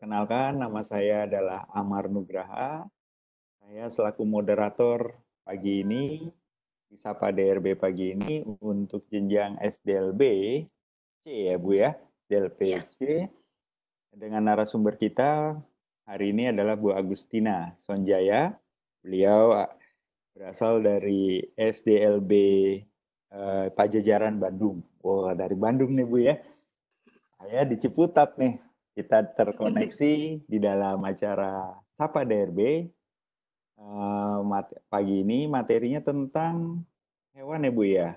Perkenalkan, nama saya adalah Amar Nugraha. Saya selaku moderator pagi ini, disapa DRB pagi ini untuk jenjang SDLB C ya Bu ya, DLP iya. C. Ya. Dengan narasumber kita hari ini adalah Bu Agustina Sonjaya. Beliau eh, berasal dari SDLB eh, Pajajaran Bandung. Wah, wow, dari Bandung nih Bu ya. Saya di Ciputat nih kita terkoneksi di dalam acara Sapa DRB. Uh, eh, pagi ini materinya tentang hewan ya Bu ya?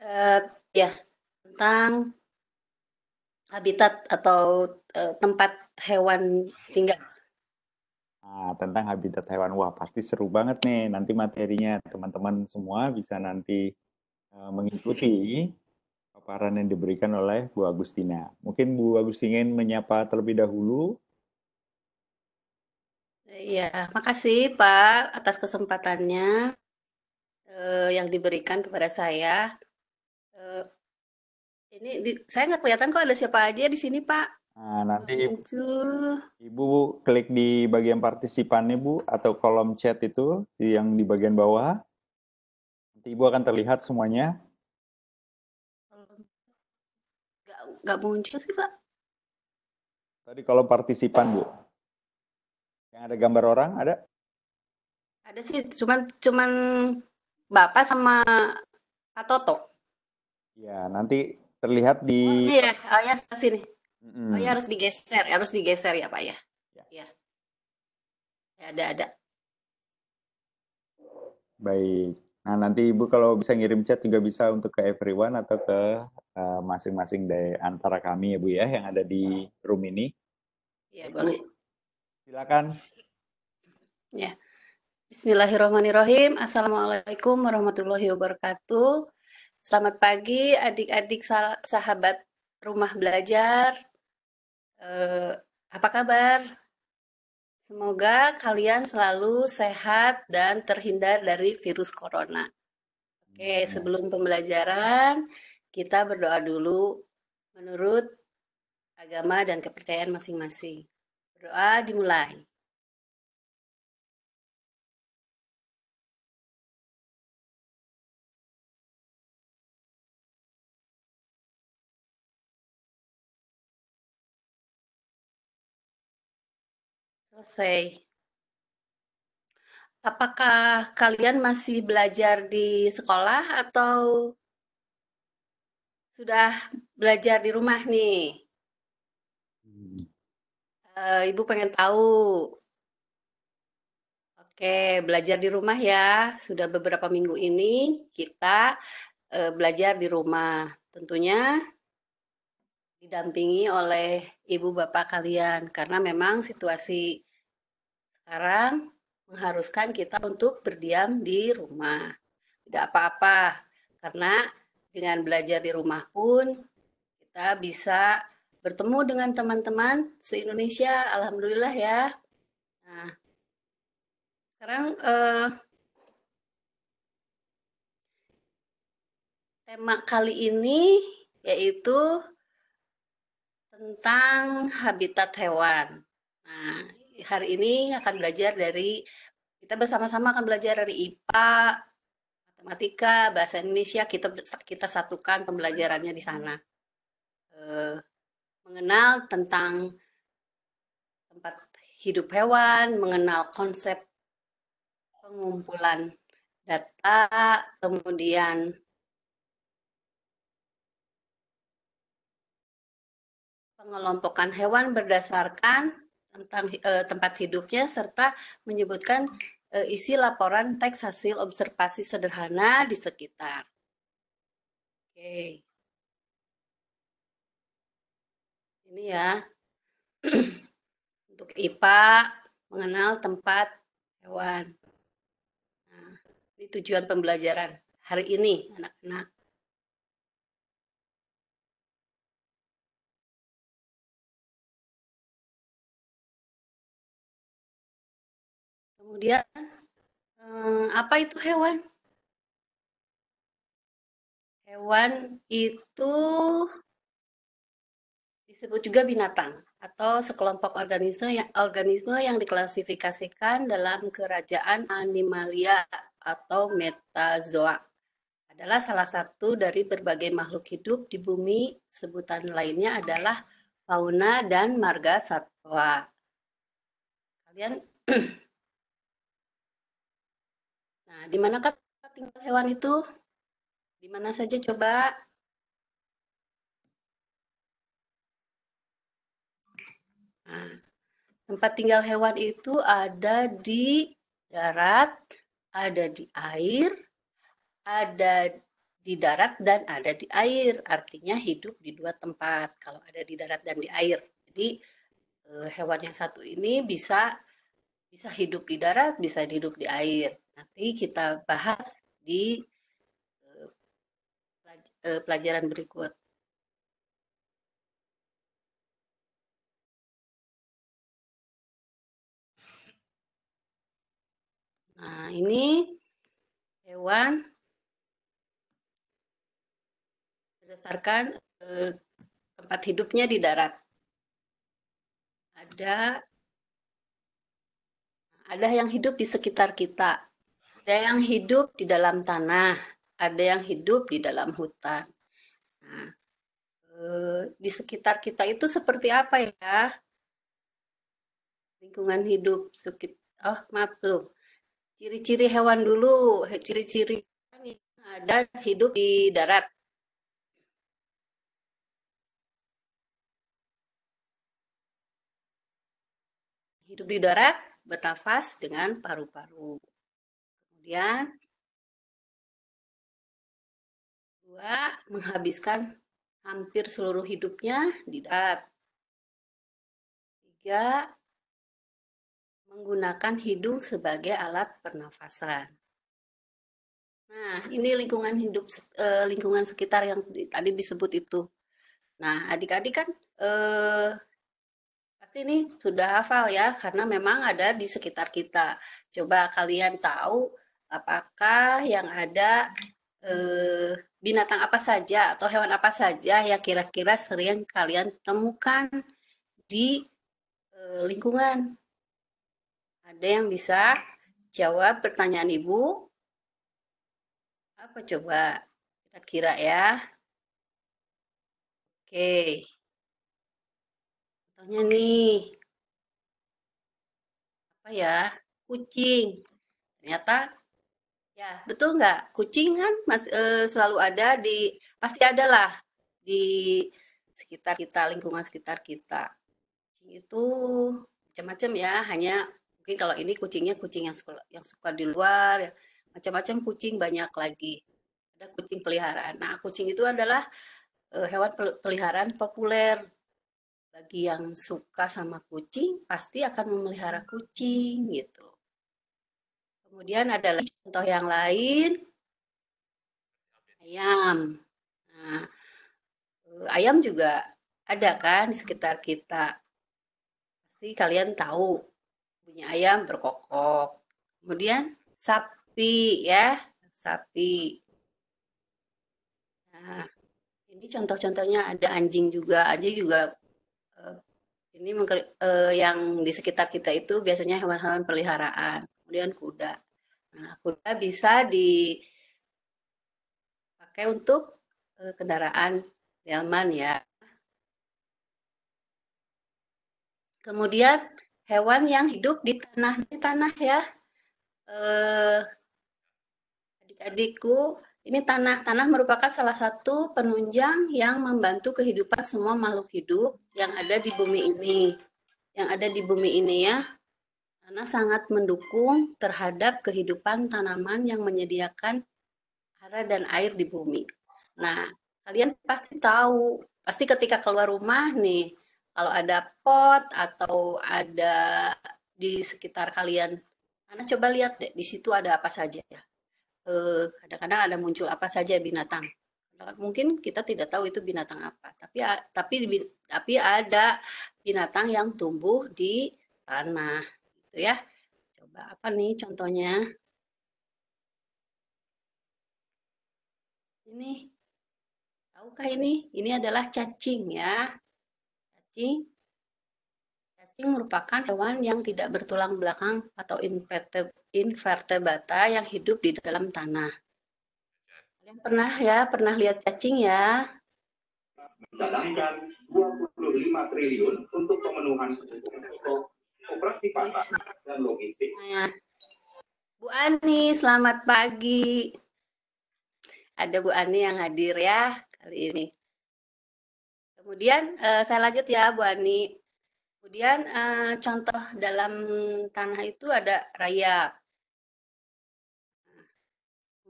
Uh, ya, tentang habitat atau uh, tempat hewan tinggal. Nah, tentang habitat hewan. Wah, pasti seru banget nih nanti materinya. Teman-teman semua bisa nanti uh, mengikuti paparan yang diberikan oleh Bu Agustina. Mungkin Bu Agustina ingin menyapa terlebih dahulu. Ya, makasih Pak atas kesempatannya eh, yang diberikan kepada saya. Eh, ini di, saya nggak kelihatan kok ada siapa aja di sini Pak. Nah, nanti muncul. Ibu klik di bagian partisipannya Bu atau kolom chat itu yang di bagian bawah. Nanti Ibu akan terlihat semuanya. nggak muncul sih pak? Tadi kalau partisipan bu, yang ada gambar orang ada? Ada sih, cuman cuman bapak sama Pak Toto. Ya nanti terlihat di. Oh, iya, oh ya sini. mm Oh ya harus digeser, harus digeser ya pak ya. Ya. ya. ya ada ada. Baik. Nah, nanti Ibu kalau bisa ngirim chat juga bisa untuk ke everyone atau ke eh, masing-masing uh, dari antara kami ya Bu ya yang ada di room ini. Iya, boleh. Silakan. Ya. Bismillahirrahmanirrahim. Assalamualaikum warahmatullahi wabarakatuh. Selamat pagi adik-adik sahabat rumah belajar. Eh, apa kabar? Semoga kalian selalu sehat dan terhindar dari virus corona. Oke, sebelum pembelajaran, kita berdoa dulu menurut agama dan kepercayaan masing-masing. Berdoa dimulai. selesai. Apakah kalian masih belajar di sekolah atau sudah belajar di rumah nih? Uh, Ibu pengen tahu. Oke, belajar di rumah ya. Sudah beberapa minggu ini kita uh, belajar di rumah. Tentunya didampingi oleh ibu bapak kalian karena memang situasi sekarang mengharuskan kita untuk berdiam di rumah. Tidak apa-apa, karena dengan belajar di rumah pun kita bisa bertemu dengan teman-teman se-Indonesia, alhamdulillah ya. Nah, sekarang eh, tema kali ini yaitu tentang habitat hewan. Nah, hari ini akan belajar dari kita bersama-sama akan belajar dari IPA, matematika, bahasa Indonesia kita kita satukan pembelajarannya di sana. Eh, mengenal tentang tempat hidup hewan, mengenal konsep pengumpulan data, kemudian pengelompokan hewan berdasarkan tentang uh, tempat hidupnya serta menyebutkan uh, isi laporan teks hasil observasi sederhana di sekitar. Oke. Okay. Ini ya. Untuk IPA mengenal tempat hewan. Nah, ini tujuan pembelajaran hari ini anak-anak. Kemudian eh, apa itu hewan? Hewan itu disebut juga binatang atau sekelompok organisme yang, organisme yang diklasifikasikan dalam kerajaan animalia atau metazoa adalah salah satu dari berbagai makhluk hidup di bumi. Sebutan lainnya adalah fauna dan marga satwa. Kalian Nah, di tempat tinggal hewan itu? Di mana saja coba? Nah, tempat tinggal hewan itu ada di darat, ada di air, ada di darat dan ada di air. Artinya hidup di dua tempat. Kalau ada di darat dan di air. Jadi eh, hewan yang satu ini bisa bisa hidup di darat, bisa hidup di air. Nanti kita bahas di eh, eh, pelajaran berikut. Nah, ini hewan berdasarkan eh, tempat hidupnya di darat. Ada ada yang hidup di sekitar kita. Ada yang hidup di dalam tanah, ada yang hidup di dalam hutan. Nah, eh, di sekitar kita itu seperti apa ya? Lingkungan hidup oh maaf belum. Ciri-ciri hewan dulu, ciri-ciri yang ada hidup di darat. Hidup di darat bernafas dengan paru-paru. Kemudian dua menghabiskan hampir seluruh hidupnya di darat. Tiga menggunakan hidung sebagai alat pernafasan. Nah, ini lingkungan hidup eh, lingkungan sekitar yang tadi disebut itu. Nah, adik-adik kan eh, pasti ini sudah hafal ya karena memang ada di sekitar kita. Coba kalian tahu apakah yang ada eh, binatang apa saja atau hewan apa saja yang kira-kira sering kalian temukan di eh, lingkungan? Ada yang bisa jawab pertanyaan Ibu? Apa coba kira-kira ya? Oke. Contohnya nih. Apa ya? Kucing. Ternyata Ya, betul nggak? Kucing kan mas, e, selalu ada di, pasti ada lah di sekitar kita, lingkungan sekitar kita. Itu macam-macam ya, hanya mungkin kalau ini kucingnya kucing yang suka, yang suka di luar, ya. macam-macam kucing banyak lagi. Ada kucing peliharaan. Nah, kucing itu adalah e, hewan peliharaan populer. Bagi yang suka sama kucing, pasti akan memelihara kucing gitu Kemudian ada lagi contoh yang lain. Ayam. Nah, eh, ayam juga ada kan di sekitar kita. Pasti kalian tahu punya ayam berkokok. Kemudian sapi ya, sapi. Nah, ini contoh-contohnya ada anjing juga. Anjing juga eh, ini eh, yang di sekitar kita itu biasanya hewan-hewan peliharaan kemudian kuda. Nah, kuda bisa dipakai untuk eh, kendaraan delman ya. Kemudian hewan yang hidup di tanah di tanah ya. Eh, adik-adikku, ini tanah tanah merupakan salah satu penunjang yang membantu kehidupan semua makhluk hidup yang ada di bumi ini. Yang ada di bumi ini ya. Tanah sangat mendukung terhadap kehidupan tanaman yang menyediakan hara dan air di bumi. Nah, kalian pasti tahu, pasti ketika keluar rumah nih, kalau ada pot atau ada di sekitar kalian, karena coba lihat deh, di situ ada apa saja ya. Eh, kadang-kadang ada muncul apa saja binatang. Mungkin kita tidak tahu itu binatang apa, tapi tapi tapi ada binatang yang tumbuh di tanah gitu ya. Coba apa nih contohnya? Ini tahukah ini? Ini adalah cacing ya. Cacing cacing merupakan hewan yang tidak bertulang belakang atau invertebrata yang hidup di dalam tanah. Kalian pernah ya, pernah lihat cacing ya? Mencanangkan 25 triliun untuk pemenuhan kebutuhan pokok operasi pasar dan logistik. Nah, Bu Ani, selamat pagi. Ada Bu Ani yang hadir ya kali ini. Kemudian eh, saya lanjut ya Bu Ani. Kemudian eh, contoh dalam tanah itu ada raya,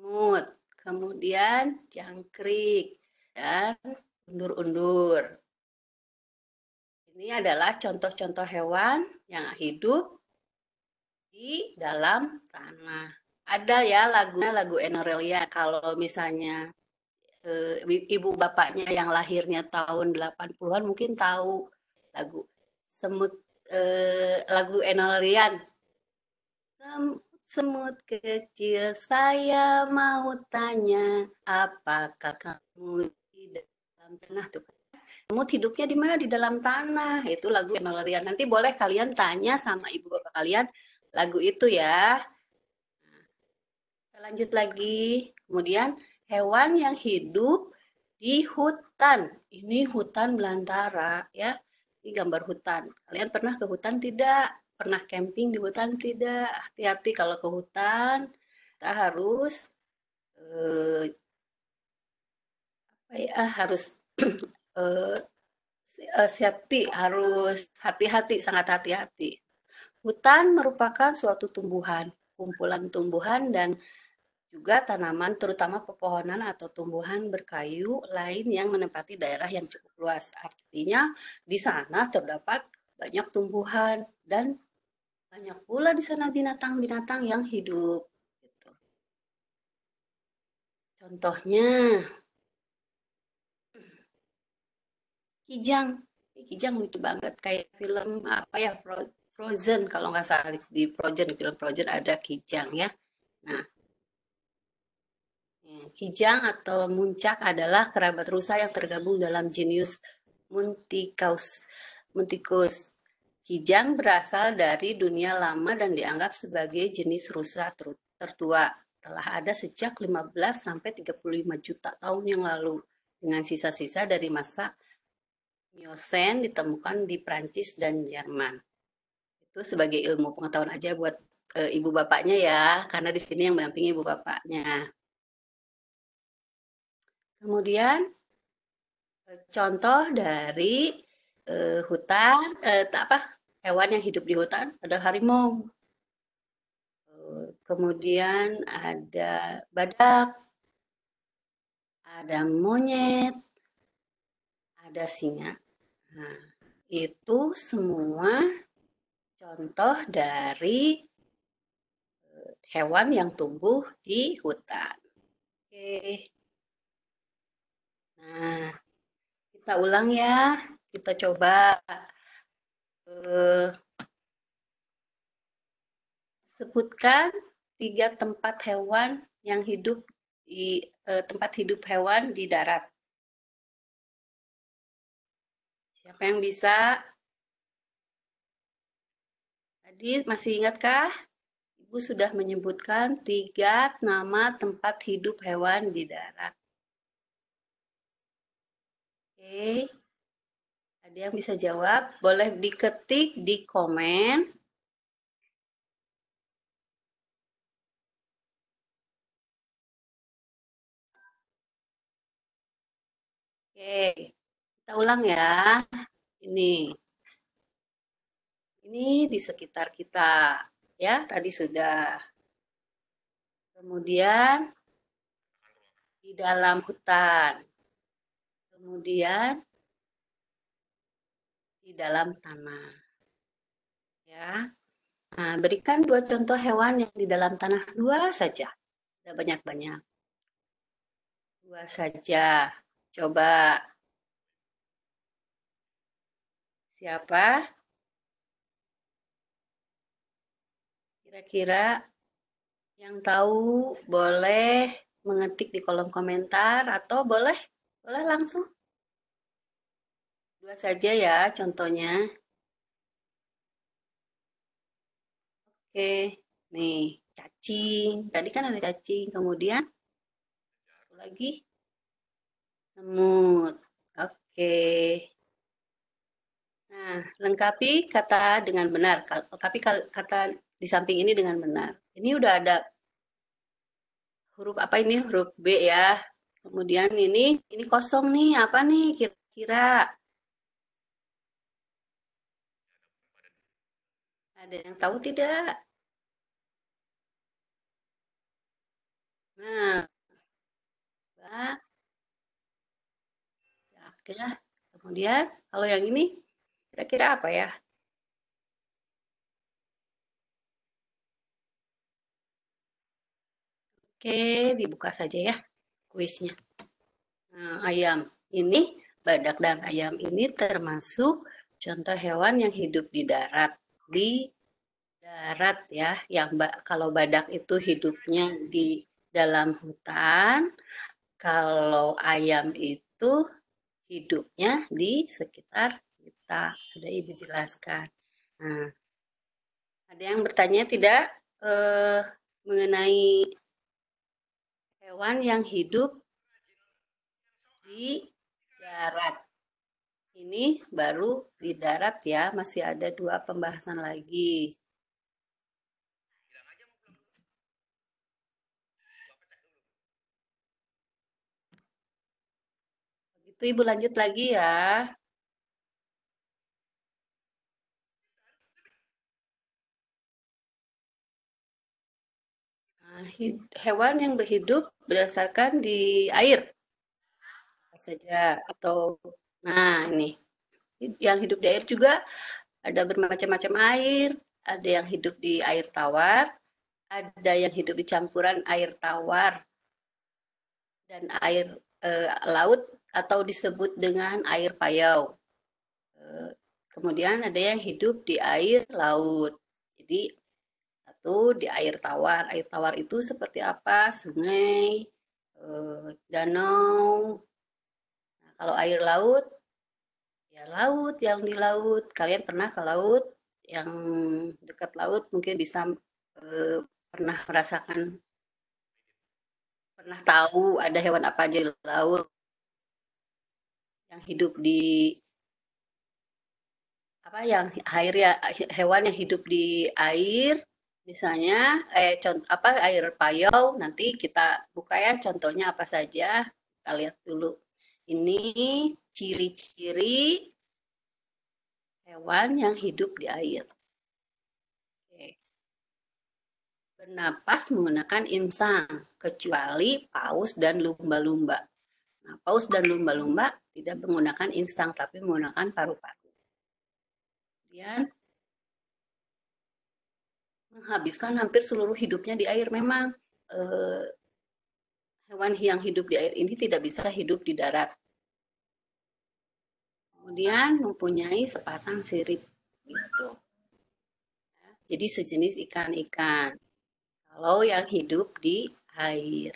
mut, kemudian jangkrik dan undur-undur. Ini adalah contoh-contoh hewan yang hidup di dalam tanah. Ada ya lagunya lagu Enorelia kalau misalnya e, ibu bapaknya yang lahirnya tahun 80-an mungkin tahu lagu semut e, lagu Enorelian. Sem, semut kecil saya mau tanya apakah kamu di dalam tanah tuh Semut hidupnya di mana? Di dalam tanah. Itu lagu malaria. Nanti boleh kalian tanya sama ibu bapak kalian lagu itu ya. Nah, lanjut lagi. Kemudian hewan yang hidup di hutan. Ini hutan belantara ya. Ini gambar hutan. Kalian pernah ke hutan tidak? Pernah camping di hutan tidak? Hati-hati kalau ke hutan. Kita harus eh, apa ya? Harus eh, uh, harus hati-hati sangat hati-hati. Hutan merupakan suatu tumbuhan, kumpulan tumbuhan dan juga tanaman terutama pepohonan atau tumbuhan berkayu lain yang menempati daerah yang cukup luas. Artinya di sana terdapat banyak tumbuhan dan banyak pula di sana binatang-binatang yang hidup. Gitu. Contohnya Kijang Kijang lucu banget kayak film apa ya Frozen kalau nggak salah di Frozen film Frozen ada Kijang ya nah ya, Kijang atau Muncak adalah kerabat rusa yang tergabung dalam jenius Munticaus. Muntikus, Kijang berasal dari dunia lama dan dianggap sebagai jenis rusa tertua. Telah ada sejak 15 sampai 35 juta tahun yang lalu dengan sisa-sisa dari masa miosen ditemukan di Prancis dan Jerman. Itu sebagai ilmu pengetahuan aja buat e, ibu bapaknya ya, karena di sini yang mendampingi ibu bapaknya. Kemudian e, contoh dari e, hutan e, apa hewan yang hidup di hutan ada harimau. kemudian ada badak, ada monyet, ada singa, Nah, itu semua contoh dari eh, hewan yang tumbuh di hutan. Oke. Nah, kita ulang ya. Kita coba eh, sebutkan tiga tempat hewan yang hidup di eh, tempat hidup hewan di darat. Siapa yang bisa? Tadi masih ingatkah? Ibu sudah menyebutkan tiga nama tempat hidup hewan di darat. Oke, ada yang bisa jawab? Boleh diketik di komen. Oke. Kita ulang ya. Ini. Ini di sekitar kita. Ya, tadi sudah. Kemudian di dalam hutan. Kemudian di dalam tanah. Ya. Nah, berikan dua contoh hewan yang di dalam tanah dua saja. Tidak banyak-banyak. Dua saja. Coba Siapa? Kira-kira yang tahu boleh mengetik di kolom komentar atau boleh boleh langsung. Dua saja ya contohnya. Oke, nih cacing. Tadi kan ada cacing, kemudian lagi semut. Oke. Okay. Nah, lengkapi kata dengan benar. Lengkapi kata di samping ini dengan benar. Ini udah ada huruf apa ini? Huruf B ya. Kemudian ini ini kosong nih, apa nih kira-kira? Ada yang tahu tidak? Nah, ya, kemudian kalau yang ini Kira-kira apa ya? Oke, dibuka saja ya kuisnya. Nah, ayam ini, badak dan ayam ini termasuk contoh hewan yang hidup di darat. Di darat ya, yang kalau badak itu hidupnya di dalam hutan, kalau ayam itu hidupnya di sekitar kita sudah ibu jelaskan. Nah, ada yang bertanya tidak eh, mengenai hewan yang hidup di darat. Ini baru di darat ya, masih ada dua pembahasan lagi. Itu ibu lanjut lagi ya. hewan yang berhidup berdasarkan di air saja atau nah ini yang hidup di air juga ada bermacam-macam air, ada yang hidup di air tawar, ada yang hidup di campuran air tawar dan air e, laut atau disebut dengan air payau. E, kemudian ada yang hidup di air laut. Jadi itu di air tawar. Air tawar itu seperti apa? Sungai, eh, danau. Nah, kalau air laut, ya laut yang di laut. Kalian pernah ke laut? Yang dekat laut mungkin bisa eh, pernah merasakan, pernah tahu ada hewan apa aja di laut yang hidup di apa yang air ya hewan yang hidup di air Misalnya, eh, contoh apa air payau nanti kita buka ya contohnya apa saja. Kita lihat dulu. Ini ciri-ciri hewan yang hidup di air. Oke. Bernapas menggunakan insang, kecuali paus dan lumba-lumba. Nah, paus dan lumba-lumba tidak menggunakan insang, tapi menggunakan paru-paru. Kemudian menghabiskan hampir seluruh hidupnya di air. Memang eh, hewan yang hidup di air ini tidak bisa hidup di darat. Kemudian mempunyai sepasang sirip gitu. Jadi sejenis ikan-ikan. Kalau yang hidup di air.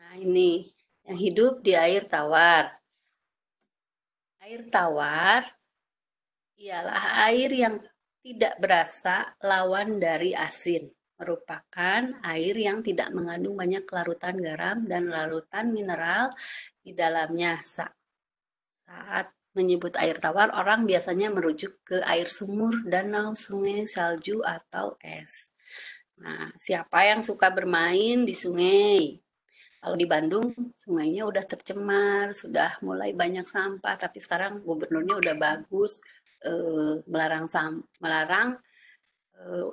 Nah, ini yang hidup di air tawar. Air tawar ialah air yang tidak berasa lawan dari asin merupakan air yang tidak mengandung banyak larutan garam dan larutan mineral di dalamnya. saat menyebut air tawar, orang biasanya merujuk ke air sumur, danau, sungai, salju, atau es. Nah, siapa yang suka bermain di sungai? Kalau di Bandung, sungainya udah tercemar, sudah mulai banyak sampah, tapi sekarang gubernurnya udah bagus, Eh, melarang sam melarang uh,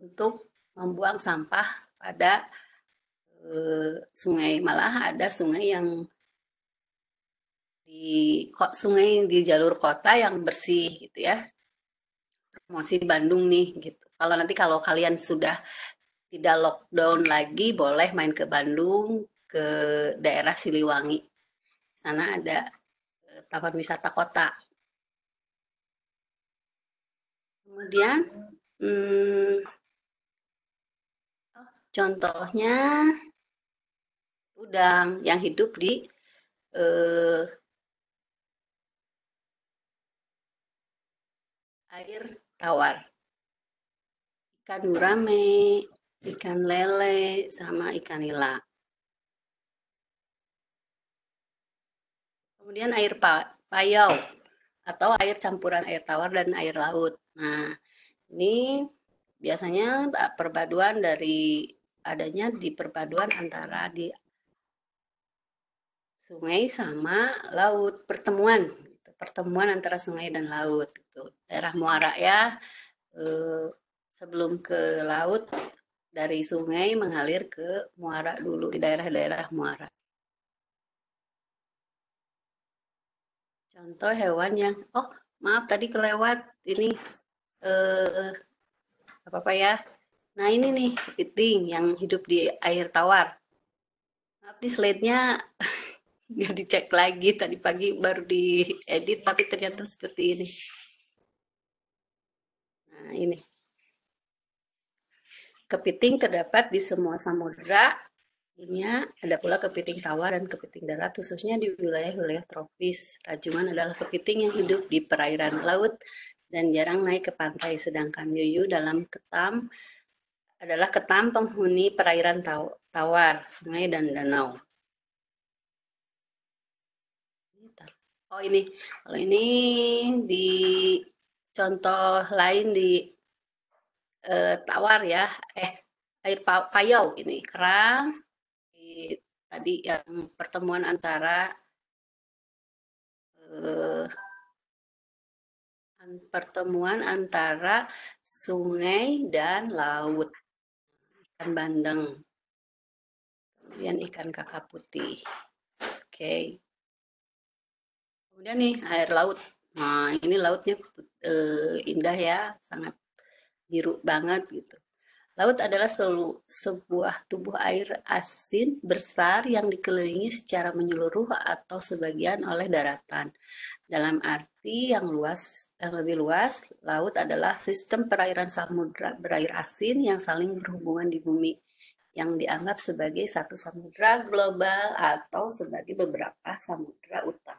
untuk membuang sampah pada uh, sungai malah ada sungai yang di kok sungai di jalur kota yang bersih gitu ya promosi Bandung nih gitu kalau nanti kalau kalian sudah tidak lockdown lagi boleh main ke Bandung ke daerah Siliwangi sana ada taman wisata kota Kemudian hmm, oh, contohnya udang yang hidup di eh, air tawar. Ikan gurame, ikan lele, sama ikan nila. Kemudian air payau atau air campuran air tawar dan air laut. Nah, ini biasanya e, perpaduan dari adanya di perpaduan antara di sungai sama laut pertemuan gitu. pertemuan antara sungai dan laut gitu. daerah muara ya eh, sebelum ke laut dari sungai mengalir ke muara dulu di daerah-daerah muara Contoh hewan yang oh maaf tadi kelewat ini eh apa apa ya. Nah ini nih kepiting yang hidup di air tawar. Maaf di slide-nya nggak dicek lagi tadi pagi baru diedit tapi ternyata seperti ini. Nah ini kepiting terdapat di semua samudera Selanjutnya ada pula kepiting tawar dan kepiting darat khususnya di wilayah-wilayah tropis. Rajungan adalah kepiting yang hidup di perairan laut dan jarang naik ke pantai. Sedangkan yuyu dalam ketam adalah ketam penghuni perairan tawar, sungai dan danau. Oh ini, kalau ini di contoh lain di eh, tawar ya, eh air payau ini kerang, tadi yang pertemuan antara eh, pertemuan antara sungai dan laut ikan bandeng kemudian ikan kakak putih oke okay. kemudian nih air laut nah ini lautnya eh, indah ya sangat biru banget gitu Laut adalah selu, sebuah tubuh air asin besar yang dikelilingi secara menyeluruh atau sebagian oleh daratan. Dalam arti yang luas, yang lebih luas, laut adalah sistem perairan samudra berair asin yang saling berhubungan di bumi yang dianggap sebagai satu samudra global atau sebagai beberapa samudra utama.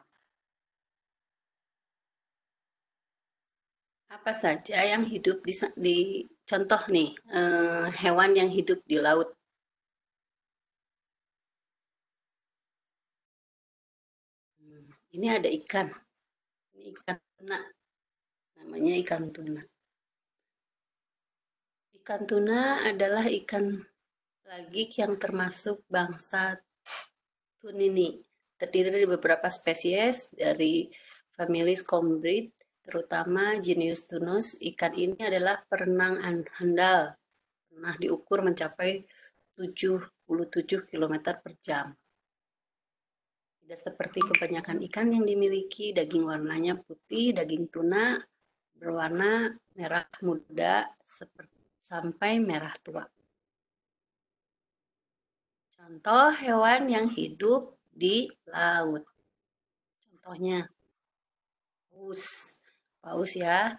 Apa saja yang hidup di, di Contoh nih, eh, hewan yang hidup di laut. ini ada ikan. Ini ikan tuna. Namanya ikan tuna. Ikan tuna adalah ikan lagi yang termasuk bangsa tunini. Terdiri dari beberapa spesies dari famili Scombrid terutama Genius Tunus, ikan ini adalah perenang handal. Pernah diukur mencapai 77 km per jam. Tidak seperti kebanyakan ikan yang dimiliki, daging warnanya putih, daging tuna berwarna merah muda sampai merah tua. Contoh hewan yang hidup di laut. Contohnya, paus paus ya.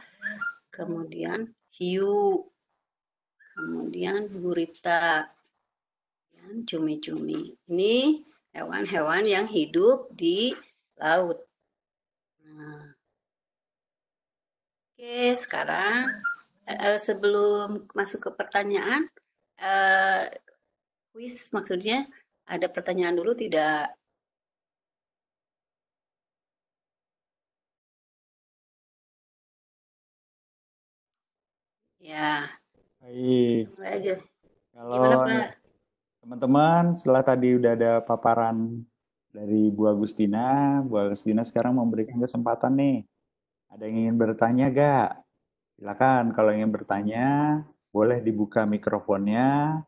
Kemudian hiu. Kemudian gurita. Dan cumi-cumi. Ini hewan-hewan yang hidup di laut. Nah. Oke, sekarang eh, eh, sebelum masuk ke pertanyaan, quiz eh, maksudnya ada pertanyaan dulu tidak? Ya. Baik. Kalau Teman-teman, setelah tadi udah ada paparan dari Bu Agustina, Bu Agustina sekarang memberikan kesempatan nih. Ada yang ingin bertanya gak? Silakan kalau ingin bertanya, boleh dibuka mikrofonnya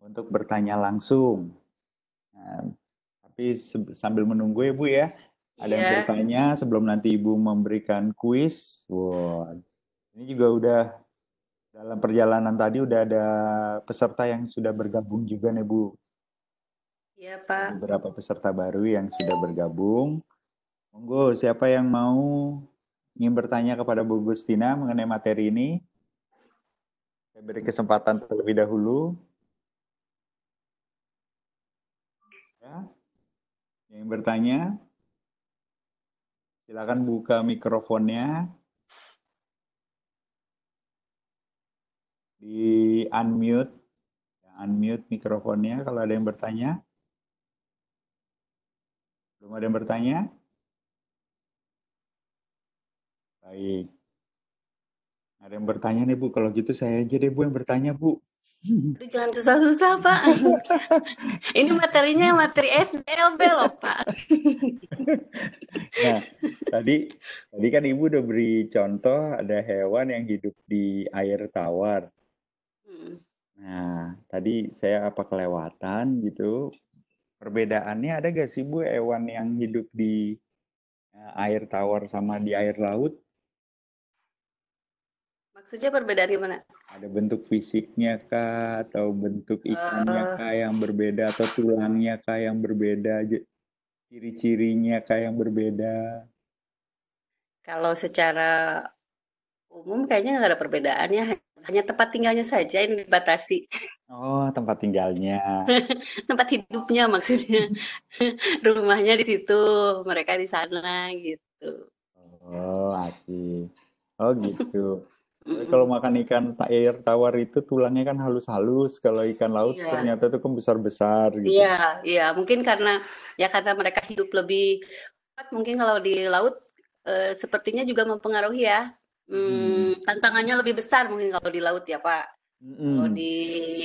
untuk bertanya langsung. Nah, tapi sambil menunggu ya Bu ya. Ada yeah. yang iya. bertanya sebelum nanti Ibu memberikan kuis. Wow. Ini juga udah dalam perjalanan tadi udah ada peserta yang sudah bergabung juga nih Bu. Iya Pak. Beberapa peserta baru yang sudah bergabung. Monggo siapa yang mau ingin bertanya kepada Bu Gustina mengenai materi ini? Saya beri kesempatan terlebih dahulu. Ya. Yang bertanya, silakan buka mikrofonnya. di unmute ya, unmute mikrofonnya kalau ada yang bertanya belum ada yang bertanya baik ada yang bertanya nih bu kalau gitu saya aja deh bu yang bertanya bu jangan susah-susah pak ini materinya materi SDLB loh pak nah tadi tadi kan ibu udah beri contoh ada hewan yang hidup di air tawar Nah, tadi saya apa kelewatan gitu? Perbedaannya ada gak sih Bu hewan yang hidup di eh, air tawar sama di air laut? Maksudnya perbedaan gimana? Ada bentuk fisiknya kah atau bentuk ikannya eh. kah yang berbeda atau tulangnya kah yang berbeda? Ciri-cirinya kah yang berbeda? Kalau secara umum kayaknya nggak ada perbedaannya hanya tempat tinggalnya saja yang dibatasi. Oh, tempat tinggalnya. tempat hidupnya maksudnya. Rumahnya di situ, mereka di sana gitu. Oh, asik. Oh, gitu. kalau makan ikan air tawar itu tulangnya kan halus-halus, kalau ikan laut yeah. ternyata itu kan besar-besar gitu. Iya, yeah, iya, yeah. mungkin karena ya karena mereka hidup lebih mungkin kalau di laut Uh, sepertinya juga mempengaruhi ya Hmm, tantangannya lebih besar mungkin kalau di laut ya Pak. Hmm. Kalau di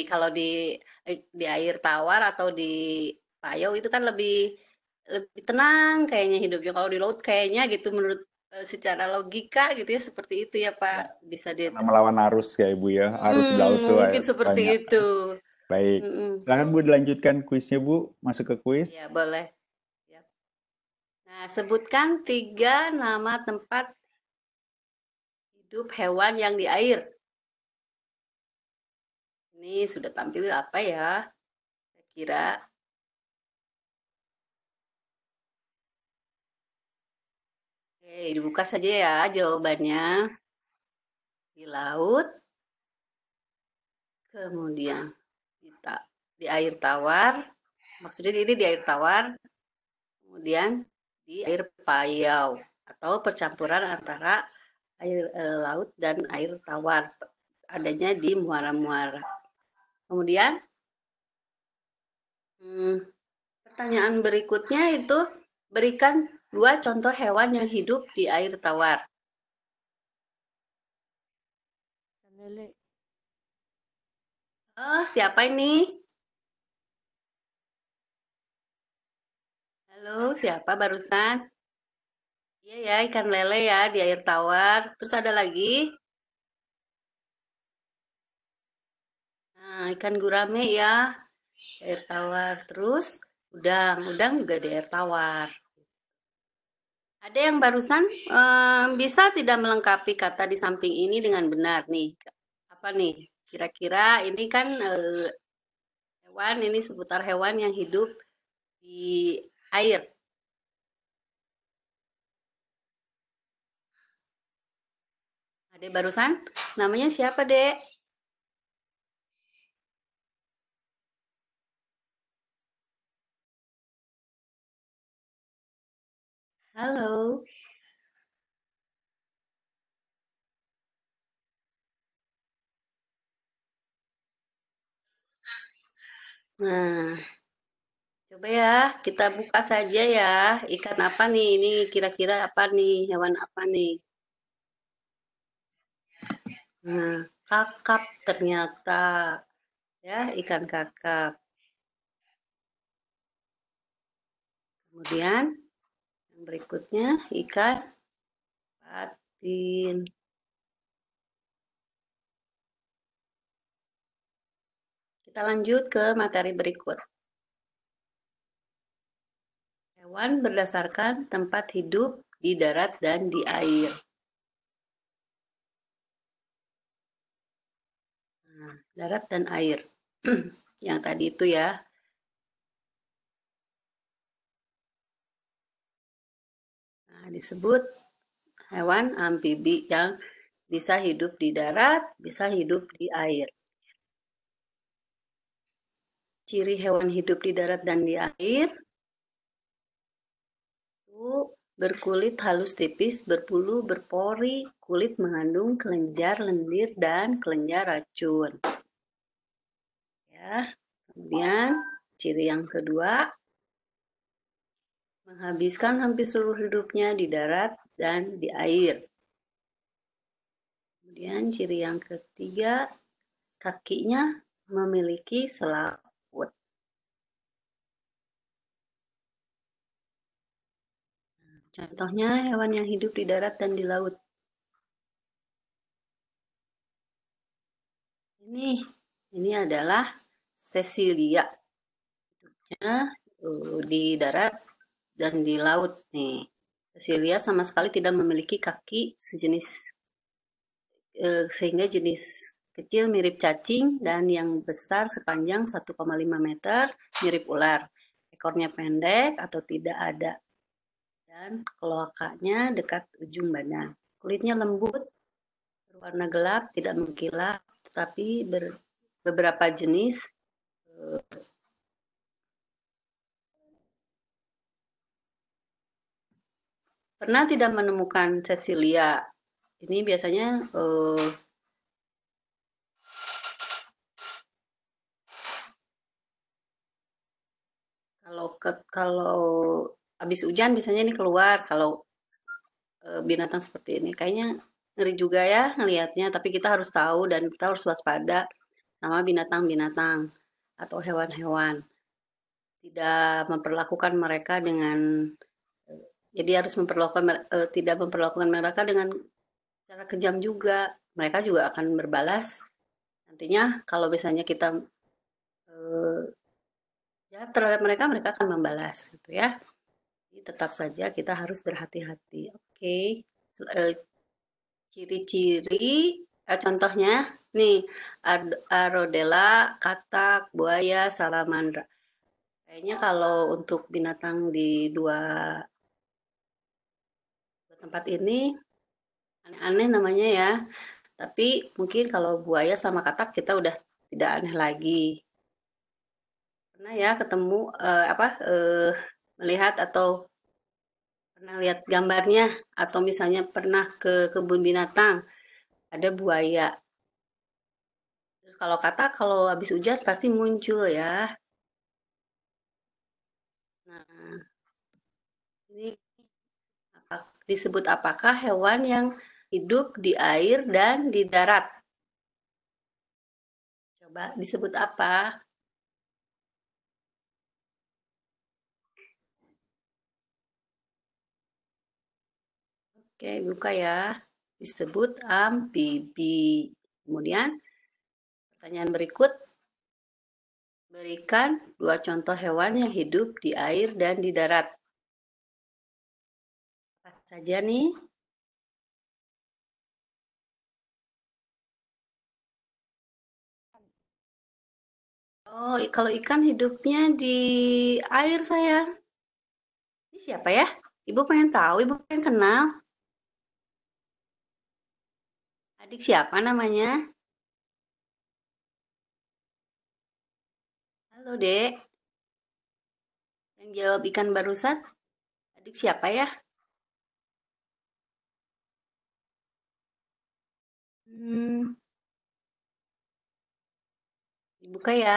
kalau di eh, di air tawar atau di payau itu kan lebih lebih tenang kayaknya hidupnya. Kalau di laut kayaknya gitu menurut eh, secara logika gitu ya seperti itu ya Pak bisa di melawan arus ya Ibu ya arus hmm, laut tuh mungkin seperti banyak. itu baik mm silakan Bu dilanjutkan kuisnya Bu masuk ke kuis ya boleh nah sebutkan tiga nama tempat hidup hewan yang di air. Ini sudah tampil apa ya? Saya kira Oke, dibuka saja ya jawabannya. Di laut, kemudian di, di air tawar, maksudnya ini di air tawar, kemudian di air payau atau percampuran antara air e, laut dan air tawar adanya di muara-muara. Kemudian hmm, pertanyaan berikutnya itu berikan dua contoh hewan yang hidup di air tawar. Lele. Oh, siapa ini? Halo, siapa barusan? Iya ya, ikan lele ya di air tawar. Terus ada lagi? Nah, ikan gurame ya, air tawar. Terus udang, udang juga di air tawar. Ada yang barusan um, bisa tidak melengkapi kata di samping ini dengan benar nih. Apa nih? Kira-kira ini kan uh, hewan, ini seputar hewan yang hidup di air. Dek barusan namanya siapa, Dek? Halo. Nah, coba ya kita buka saja ya ikan apa nih ini kira-kira apa nih hewan apa nih? Nah, kakap ternyata ya, ikan kakap. Kemudian yang berikutnya ikan patin. Kita lanjut ke materi berikut. Hewan berdasarkan tempat hidup di darat dan di air. darat dan air. yang tadi itu ya. Nah, disebut hewan amfibi yang bisa hidup di darat, bisa hidup di air. Ciri hewan hidup di darat dan di air berkulit halus tipis, berbulu, berpori, kulit mengandung kelenjar lendir dan kelenjar racun. Kemudian ciri yang kedua menghabiskan hampir seluruh hidupnya di darat dan di air. Kemudian ciri yang ketiga kakinya memiliki selaput. Contohnya hewan yang hidup di darat dan di laut. Ini ini adalah Cecilia ya, di darat dan di laut nih. Cecilia sama sekali tidak memiliki kaki sejenis eh, sehingga jenis kecil mirip cacing dan yang besar sepanjang 1,5 meter mirip ular. Ekornya pendek atau tidak ada dan keloakannya dekat ujung badan. Kulitnya lembut, berwarna gelap, tidak mengkilap, tetapi ber, beberapa jenis pernah tidak menemukan Cecilia. Ini biasanya uh, kalau ke, kalau habis hujan biasanya ini keluar kalau uh, binatang seperti ini kayaknya ngeri juga ya ngelihatnya tapi kita harus tahu dan kita harus waspada sama binatang-binatang atau hewan-hewan. Tidak memperlakukan mereka dengan jadi harus memperlakukan e, tidak memperlakukan mereka dengan cara kejam juga. Mereka juga akan berbalas. Nantinya kalau misalnya kita e, ya terhadap mereka, mereka akan membalas gitu ya. Jadi tetap saja kita harus berhati-hati. Oke. Okay. E, ciri-ciri eh, contohnya Nih, Arodela, katak, buaya, salamandra. Kayaknya kalau untuk binatang di dua tempat ini aneh-aneh namanya ya. Tapi mungkin kalau buaya sama katak kita udah tidak aneh lagi. Pernah ya ketemu eh, apa eh, melihat atau pernah lihat gambarnya atau misalnya pernah ke kebun binatang ada buaya kalau kata kalau habis hujan pasti muncul ya. Nah, ini disebut apakah hewan yang hidup di air dan di darat? Coba disebut apa? Oke, buka ya. Disebut amfibi. Kemudian Pertanyaan berikut. Berikan dua contoh hewan yang hidup di air dan di darat. Apa saja nih? Oh, kalau ikan hidupnya di air saya. Ini siapa ya? Ibu pengen tahu, ibu pengen kenal. Adik siapa namanya? Halo, Dek. Yang jawab ikan barusan? Adik siapa ya? Hmm. Dibuka ya.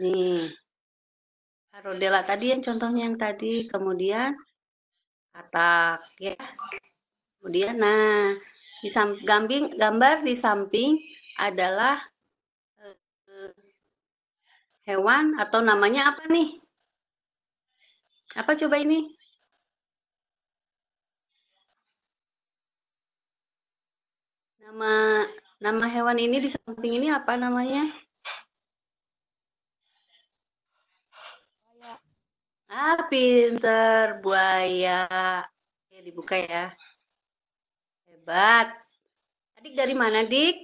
Nih. Rodela tadi yang contohnya yang tadi, kemudian katak ya. Kemudian nah, di samping, gambar di samping adalah hewan atau namanya apa nih? Apa coba ini? Nama nama hewan ini di samping ini apa namanya? Buaya. Ah, pinter buaya. Ya, dibuka ya. Hebat. Adik dari mana, Dik?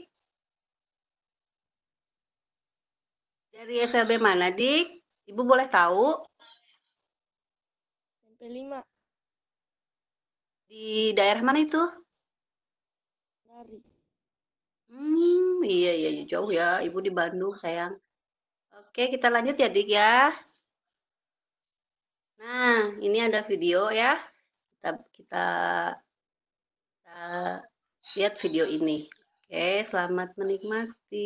Dari SLB mana, Dik? Ibu boleh tahu? SMP 5. Di daerah mana itu? Dari. Hmm, iya, iya, iya, jauh ya. Ibu di Bandung, sayang. Oke, kita lanjut ya, Dik, ya. Nah, ini ada video ya. Kita, kita, kita lihat video ini. Oke, selamat menikmati.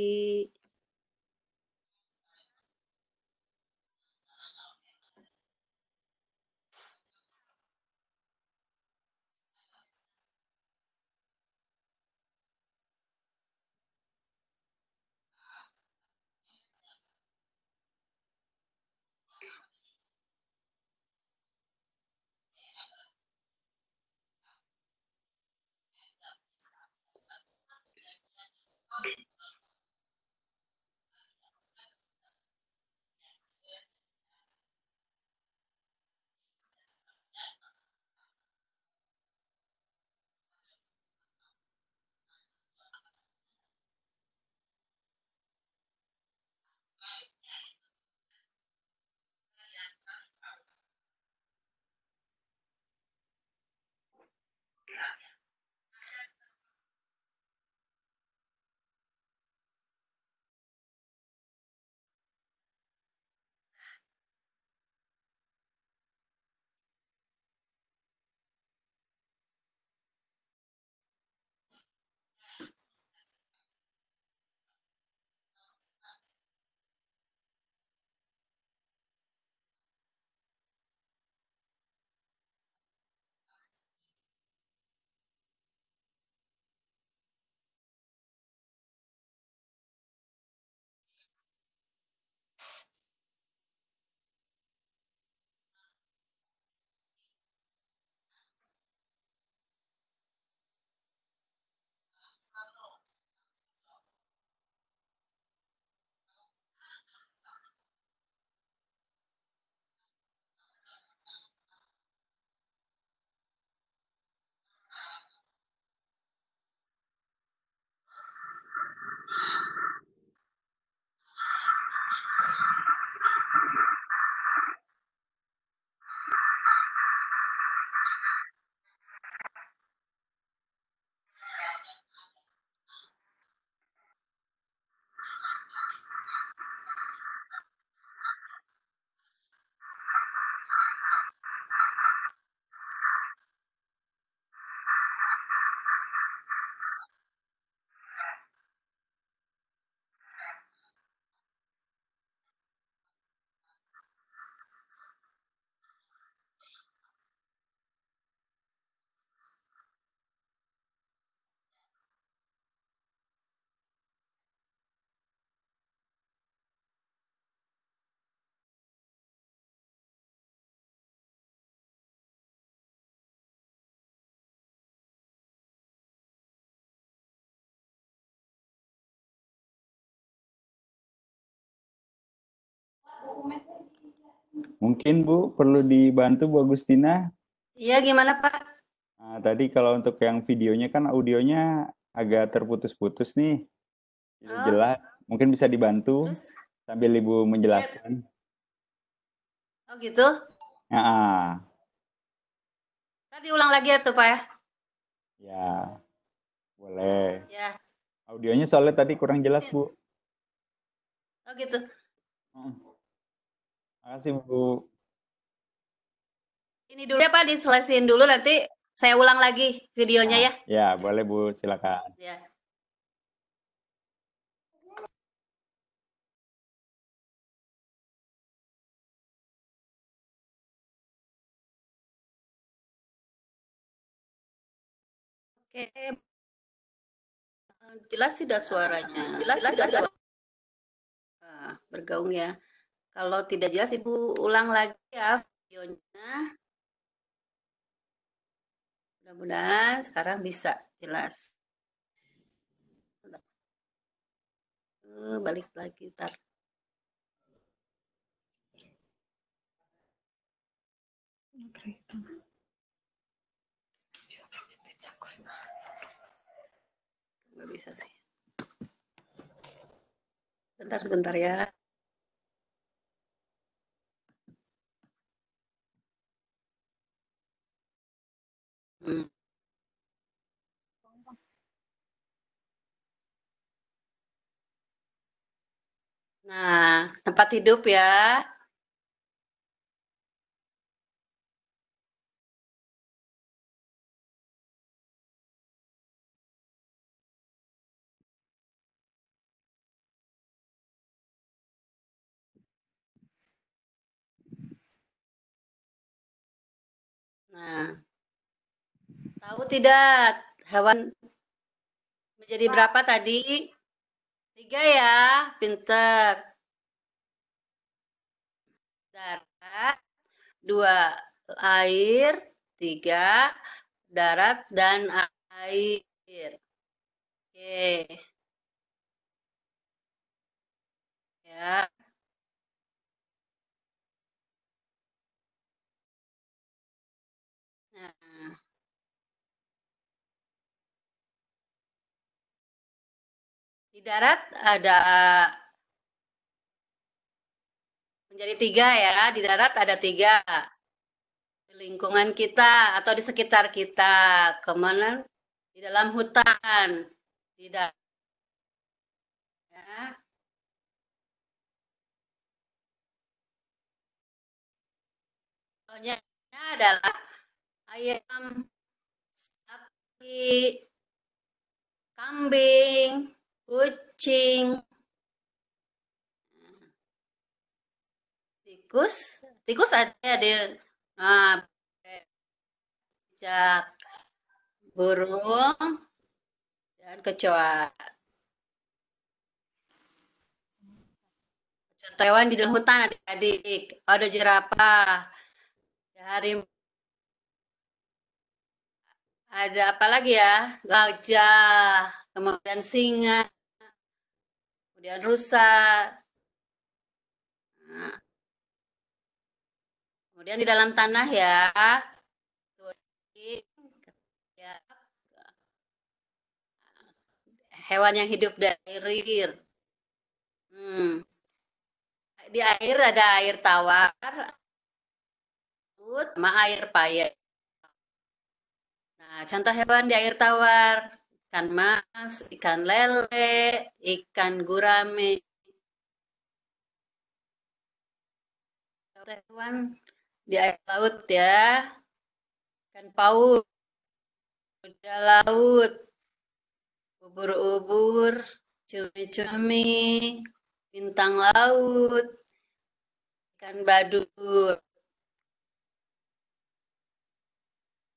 Mungkin Bu perlu dibantu Bu Agustina. Iya gimana Pak? Nah, tadi kalau untuk yang videonya kan audionya agak terputus-putus nih. Jadi oh. jelas. Mungkin bisa dibantu Terus? sambil Ibu menjelaskan. Iya. Oh gitu? Ya. Tadi ulang lagi atau Pak ya? Ya, boleh. Ya. Audionya soalnya tadi kurang jelas iya. Bu. Oh gitu. Hmm kasih Bu. Ini dulu ya Pak diselesin dulu nanti saya ulang lagi videonya ah, ya. Ya, boleh Bu, silakan. Ya. Oke. Eh, jelas tidak suaranya. Jelas, jelas, jelas. Nah, bergaung ya. Kalau tidak jelas Ibu ulang lagi ya videonya. Mudah-mudahan sekarang bisa jelas. Eh, balik lagi ntar. Nggak bisa sih. Bentar, sebentar ya. Gitu. Nah, tempat hidup ya. Nah. Tahu tidak hewan menjadi berapa tadi? Tiga ya, pinter. Darat, dua air, tiga darat dan air. Oke. Ya. Di darat ada menjadi tiga ya. Di darat ada tiga. Di lingkungan kita atau di sekitar kita. Kemana? Di dalam hutan. Di darat. Ya. Contohnya adalah ayam, sapi, kambing, kucing tikus tikus ada di nah, jak burung dan kecoa contoh hewan di dalam hutan adik-adik ada jerapah ada harimau ada apa lagi ya gajah kemudian singa kemudian rusa. Nah. Kemudian di dalam tanah ya. ya. Hewan yang hidup di air. Hmm. Di air ada air tawar, sama air payah. Nah, contoh hewan di air tawar ikan mas, ikan lele, ikan gurame. Hewan di air laut ya. Ikan paus, udah laut, ubur-ubur, cumi-cumi, bintang laut, ikan badut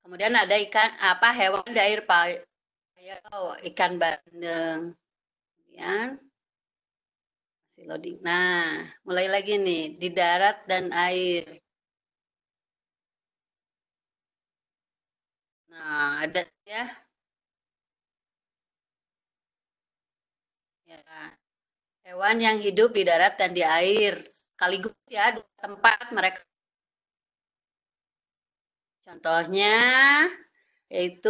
Kemudian ada ikan apa hewan di air saya tahu ikan bandeng kemudian masih loading nah mulai lagi nih di darat dan air nah ada ya ya hewan yang hidup di darat dan di air sekaligus ya dua tempat mereka contohnya yaitu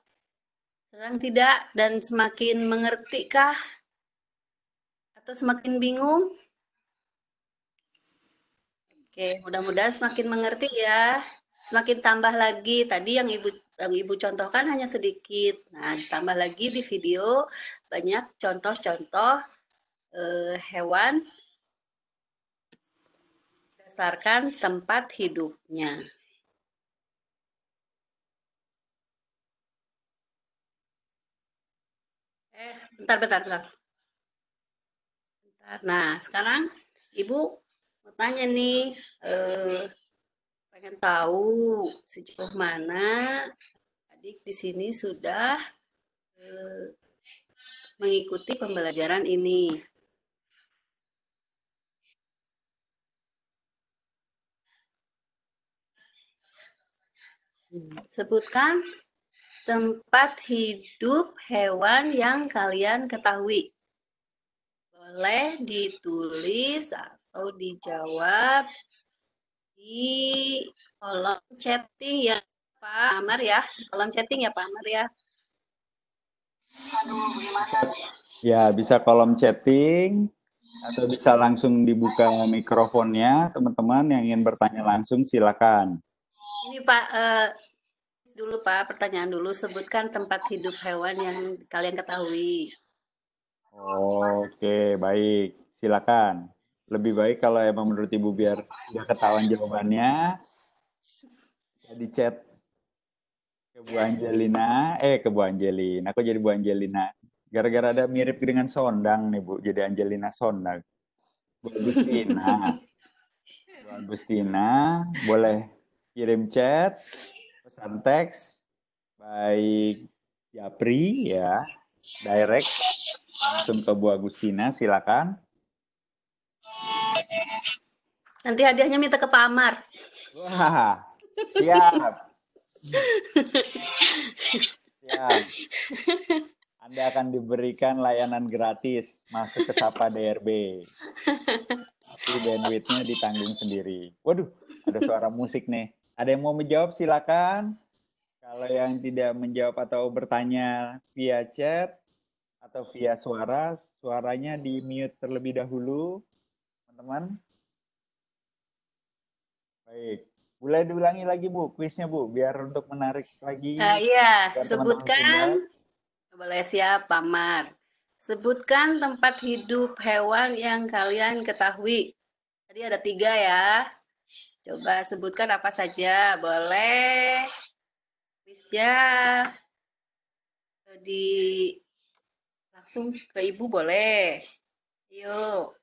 Senang tidak dan semakin mengerti kah? Atau semakin bingung? Oke, mudah-mudahan semakin mengerti ya. Semakin tambah lagi. Tadi yang Ibu yang Ibu contohkan hanya sedikit. Nah, tambah lagi di video banyak contoh-contoh eh, hewan berdasarkan tempat hidupnya. Bentar, bentar, bentar. bentar. Nah, sekarang Ibu mau tanya nih, eh, pengen tahu sejauh mana adik di sini sudah eh, mengikuti pembelajaran ini. Hmm, sebutkan tempat hidup hewan yang kalian ketahui. Boleh ditulis atau dijawab di kolom chatting ya Pak Amar ya. Kolom chatting ya Pak Amar ya. Ya, bisa kolom chatting atau bisa langsung dibuka mikrofonnya teman-teman yang ingin bertanya langsung silakan. Ini Pak eh, dulu Pak, pertanyaan dulu sebutkan tempat hidup hewan yang kalian ketahui. Oke, baik. Silakan. Lebih baik kalau emang menurut Ibu biar tidak ketahuan jawabannya. Di chat ke Bu Angelina, eh ke Bu Angelina, aku jadi Bu Angelina. Gara-gara ada mirip dengan Sondang nih Bu, jadi Angelina Sondang. Bu Agustina. Bu Agustina, boleh kirim chat pesan teks baik Japri ya direct langsung ke Bu Agustina silakan nanti hadiahnya minta ke Pak Amar wah siap siap Anda akan diberikan layanan gratis masuk ke Sapa DRB tapi bandwidthnya ditanggung sendiri waduh ada suara musik nih ada yang mau menjawab silakan. Kalau yang tidak menjawab atau bertanya via chat atau via suara, suaranya di mute terlebih dahulu, teman-teman. Baik. Boleh diulangi lagi Bu kuisnya Bu biar untuk menarik lagi. Uh, iya, sebutkan teman -teman boleh siap Pak Mar. Sebutkan tempat hidup hewan yang kalian ketahui. Tadi ada tiga ya. Coba sebutkan apa saja, boleh. Bisnya di langsung ke ibu boleh. Yuk.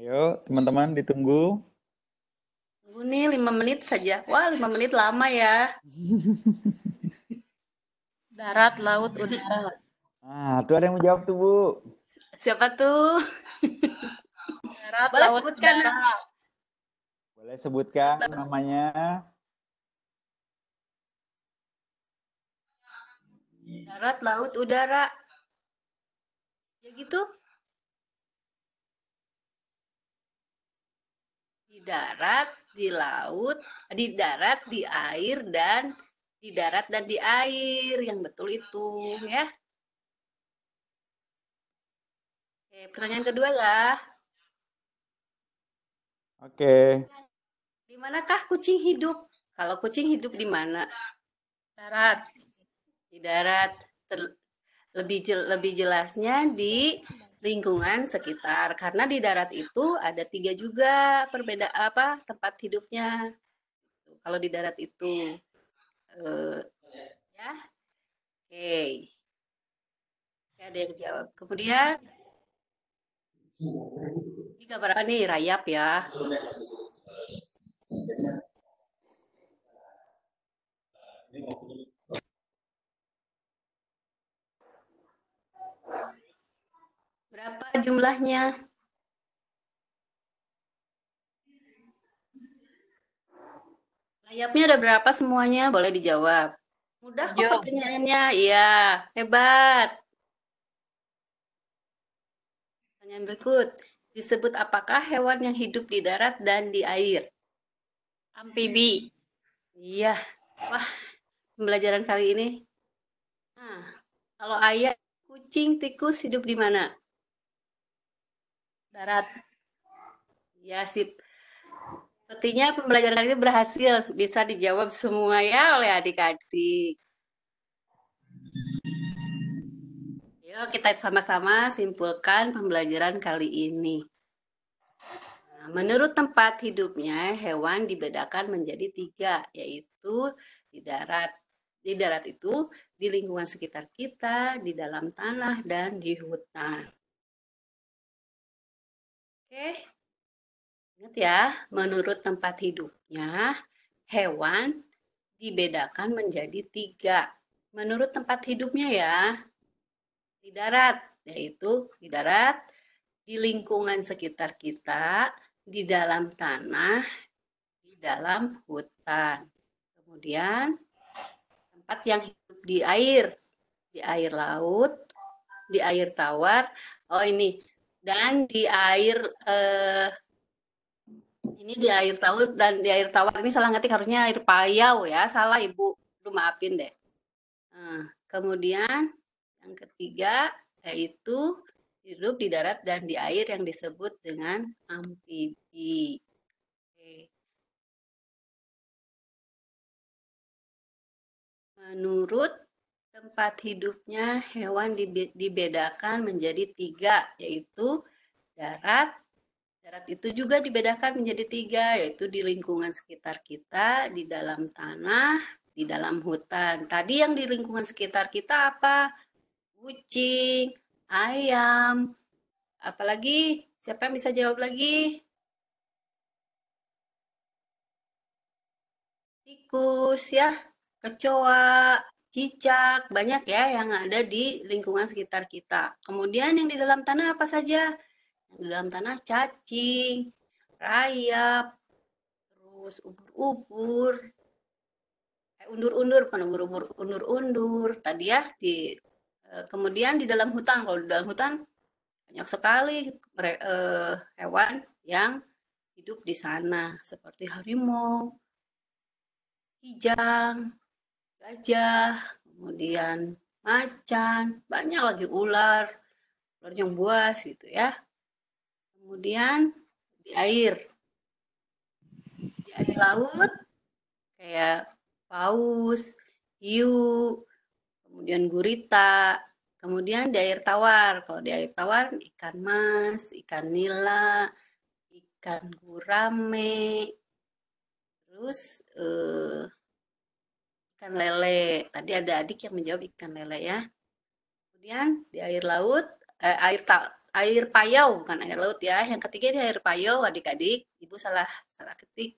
Ayo, teman-teman ditunggu. Tunggu nih 5 menit saja. Wah, 5 menit lama ya. Darat, laut, udara. Nah, tuh ada yang menjawab tuh, Bu. Siapa tuh? Darat, Boleh sebutkan. Udara. Boleh sebutkan namanya? Darat, laut, udara. Ya gitu? Di darat, di laut, di darat, di air, dan di darat dan di air. Yang betul itu, ya. pertanyaan kedua ya. Oke. Di manakah kucing hidup? Kalau kucing hidup di mana? Darat. Di darat. Ter lebih jel lebih jelasnya di lingkungan sekitar karena di darat itu ada tiga juga perbeda apa tempat hidupnya kalau di darat itu uh, ya oke okay. ada yang jawab kemudian ini gambar apa nih? Rayap ya. Berapa jumlahnya? Rayapnya ada berapa semuanya? Boleh dijawab. Mudah kok pertanyaannya. Iya, hebat. pertanyaan berikut. Disebut apakah hewan yang hidup di darat dan di air? Amfibi. Iya. Wah, pembelajaran kali ini. Nah, kalau ayam, kucing, tikus hidup di mana? Darat. Ya, sip. Sepertinya pembelajaran kali ini berhasil. Bisa dijawab semua ya oleh adik-adik. Yuk kita sama-sama simpulkan pembelajaran kali ini. Nah, menurut tempat hidupnya, hewan dibedakan menjadi tiga, yaitu di darat. Di darat itu di lingkungan sekitar kita, di dalam tanah, dan di hutan. Oke, ingat ya, menurut tempat hidupnya, hewan dibedakan menjadi tiga. Menurut tempat hidupnya ya, di darat, yaitu di darat, di lingkungan sekitar kita, di dalam tanah, di dalam hutan. Kemudian tempat yang hidup di air, di air laut, di air tawar. Oh ini dan di air eh, ini di air laut dan di air tawar ini salah ngetik harusnya air payau ya salah ibu lu maafin deh nah, kemudian yang ketiga yaitu hidup di darat dan di air yang disebut dengan amfibi. Menurut tempat hidupnya, hewan dibedakan menjadi tiga, yaitu darat. Darat itu juga dibedakan menjadi tiga, yaitu di lingkungan sekitar kita, di dalam tanah, di dalam hutan. Tadi yang di lingkungan sekitar kita apa? kucing, ayam, apalagi siapa yang bisa jawab lagi? Tikus ya, kecoa, cicak, banyak ya yang ada di lingkungan sekitar kita. Kemudian yang di dalam tanah apa saja? Yang di dalam tanah cacing, rayap, terus ubur-ubur, eh, undur-undur, penubur-ubur, undur-undur. Tadi ya di Eh, kemudian di dalam hutan kalau di dalam hutan banyak sekali eh, hewan yang hidup di sana seperti harimau, kijang, gajah, kemudian macan, banyak lagi ular, ular yang buas gitu ya. Kemudian di air, di air laut kayak paus, hiu, kemudian gurita, kemudian di air tawar. Kalau di air tawar ikan mas, ikan nila, ikan gurame, terus uh, ikan lele. Tadi ada adik yang menjawab ikan lele ya. Kemudian di air laut, eh, air ta air payau bukan air laut ya. Yang ketiga di air payau adik-adik, ibu salah salah ketik.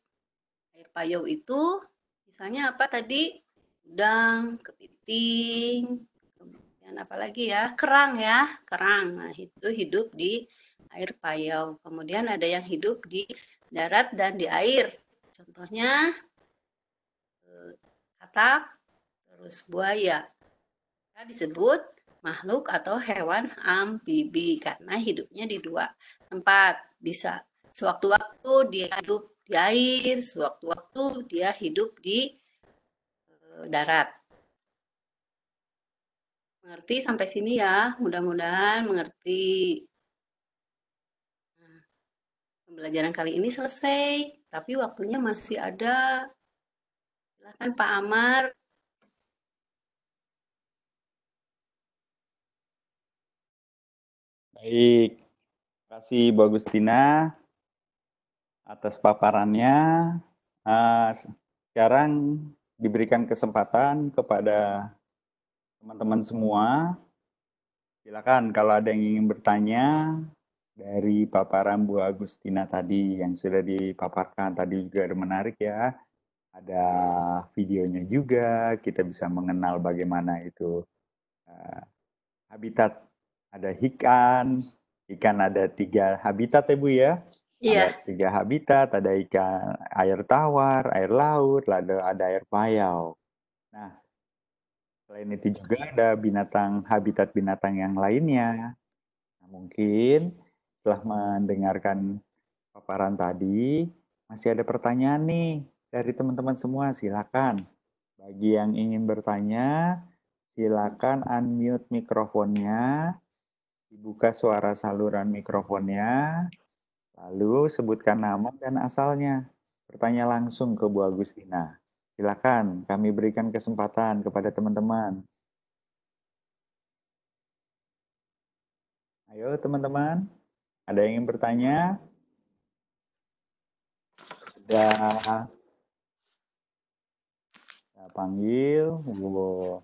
Air payau itu misalnya apa tadi? Udang, kepiting kepiting, kemudian lagi ya kerang ya kerang. Nah itu hidup di air payau. Kemudian ada yang hidup di darat dan di air. Contohnya eh, katak, terus buaya. Kita disebut makhluk atau hewan amfibi karena hidupnya di dua tempat. Bisa sewaktu-waktu dia hidup di air, sewaktu-waktu dia hidup di eh, darat. Mengerti sampai sini ya, mudah-mudahan mengerti. Nah, pembelajaran kali ini selesai, tapi waktunya masih ada. Silahkan Pak Amar Baik, terima kasih Bu Agustina atas paparannya. Uh, sekarang diberikan kesempatan kepada teman-teman semua. Silakan kalau ada yang ingin bertanya dari paparan Bu Agustina tadi yang sudah dipaparkan tadi juga ada menarik ya. Ada videonya juga, kita bisa mengenal bagaimana itu uh, habitat ada ikan, ikan ada tiga habitat ya Bu ya. Iya. Ada tiga habitat, ada ikan air tawar, air laut, lalu ada air payau. Nah, Selain itu juga ada binatang habitat binatang yang lainnya. Nah, mungkin setelah mendengarkan paparan tadi, masih ada pertanyaan nih dari teman-teman semua, silakan. Bagi yang ingin bertanya, silakan unmute mikrofonnya, dibuka suara saluran mikrofonnya, lalu sebutkan nama dan asalnya. Bertanya langsung ke Bu Agustina. Silakan, kami berikan kesempatan kepada teman-teman. Ayo teman-teman, ada yang ingin bertanya? Sudah panggil, Bu.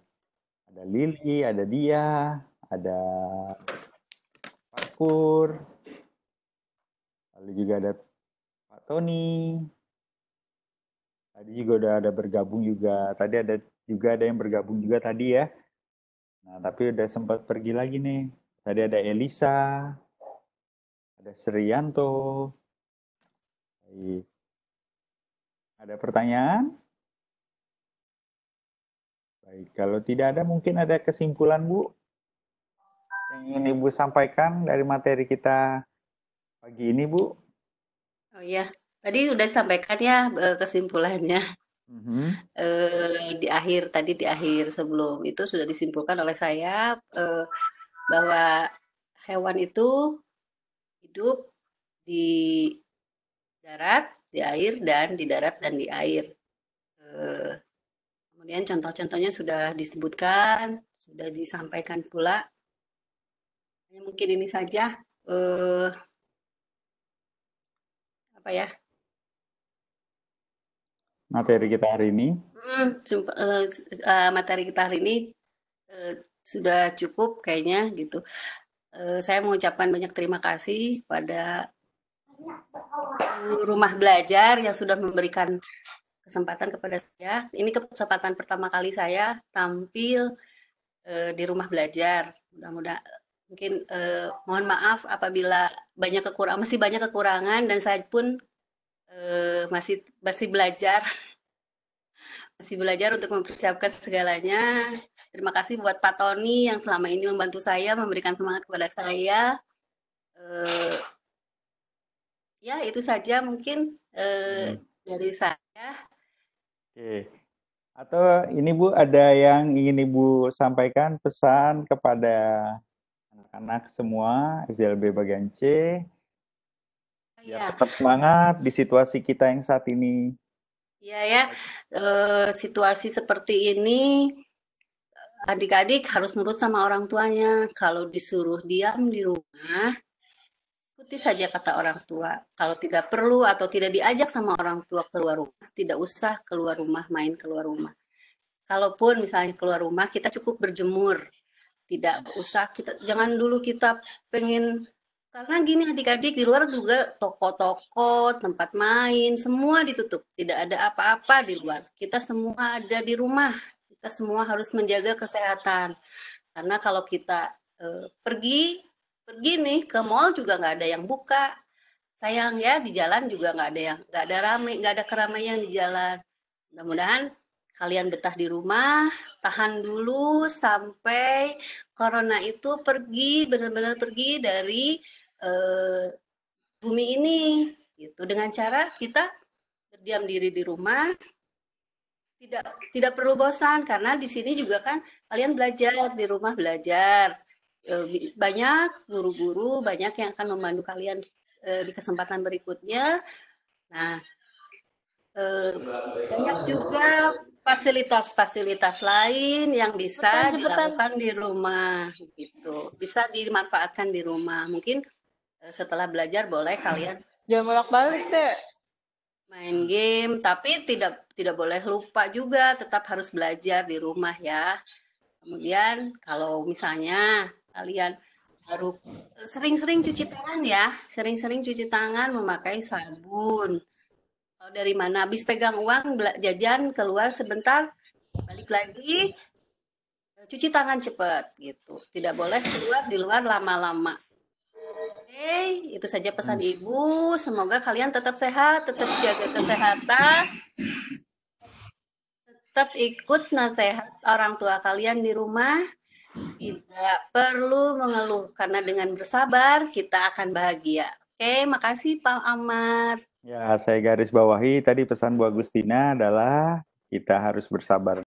ada Lili, ada dia, ada Pak Pakur, lalu juga ada Pak Tony, Tadi juga udah ada bergabung juga. Tadi ada juga ada yang bergabung juga tadi ya. Nah, tapi udah sempat pergi lagi nih. Tadi ada Elisa, ada Serianto. Ada pertanyaan? Baik, kalau tidak ada mungkin ada kesimpulan Bu yang ingin Ibu sampaikan dari materi kita pagi ini Bu. Oh ya, Tadi sudah disampaikan ya kesimpulannya. Mm-hmm. E, di akhir tadi di akhir sebelum itu sudah disimpulkan oleh saya e, bahwa hewan itu hidup di darat, di air dan di darat dan di air. E, kemudian contoh-contohnya sudah disebutkan, sudah disampaikan pula. Hanya mungkin ini saja. E, apa ya? materi kita hari ini. Hmm, uh, uh, materi kita hari ini uh, sudah cukup kayaknya gitu. Uh, saya mengucapkan banyak terima kasih pada rumah belajar yang sudah memberikan kesempatan kepada saya. Ini kesempatan pertama kali saya tampil uh, di rumah belajar. Mudah-mudahan mungkin eh, mohon maaf apabila banyak kekurangan masih banyak kekurangan dan saya pun uh, masih masih belajar masih belajar untuk mempersiapkan segalanya. Terima kasih buat Pak Tony yang selama ini membantu saya, memberikan semangat kepada saya. uh, ya itu saja mungkin uh, hmm. dari saya. Oke. Atau ini Bu ada yang ingin Ibu sampaikan pesan kepada anak-anak semua SLB bagian C ya, tetap semangat di situasi kita yang saat ini. Iya ya, e, situasi seperti ini eh, adik-adik harus nurut sama orang tuanya. Kalau disuruh diam di rumah, ikuti saja kata orang tua. Kalau tidak perlu atau tidak diajak sama orang tua keluar rumah, tidak usah keluar rumah, main keluar rumah. Kalaupun misalnya keluar rumah, kita cukup berjemur. Tidak usah kita jangan dulu kita pengen karena gini adik-adik di luar juga toko-toko, tempat main, semua ditutup. Tidak ada apa-apa di luar. Kita semua ada di rumah. Kita semua harus menjaga kesehatan. Karena kalau kita eh, pergi, pergi nih ke mall juga nggak ada yang buka. Sayang ya di jalan juga nggak ada yang nggak ada ramai, nggak ada keramaian di jalan. Mudah-mudahan kalian betah di rumah, tahan dulu sampai corona itu pergi, benar-benar pergi dari Eh, bumi ini gitu dengan cara kita berdiam diri di rumah tidak tidak perlu bosan karena di sini juga kan kalian belajar di rumah belajar e, banyak guru-guru banyak yang akan membantu kalian e, di kesempatan berikutnya nah e, banyak juga fasilitas-fasilitas lain yang bisa cepetan, cepetan. dilakukan di rumah gitu bisa dimanfaatkan di rumah mungkin Eh, setelah belajar boleh kalian jangan bolak-balik deh main game tapi tidak tidak boleh lupa juga tetap harus belajar di rumah ya kemudian kalau misalnya kalian baru eh, sering-sering cuci tangan ya sering-sering cuci tangan memakai sabun kalau dari mana habis pegang uang jajan keluar sebentar balik lagi cuci tangan cepat gitu tidak boleh keluar di luar lama-lama Day. Itu saja pesan hmm. Ibu. Semoga kalian tetap sehat, tetap jaga kesehatan, tetap ikut nasihat orang tua kalian di rumah. Tidak perlu mengeluh karena dengan bersabar kita akan bahagia. Oke, makasih Pak Amar. Ya, saya garis bawahi tadi pesan Bu Agustina adalah kita harus bersabar.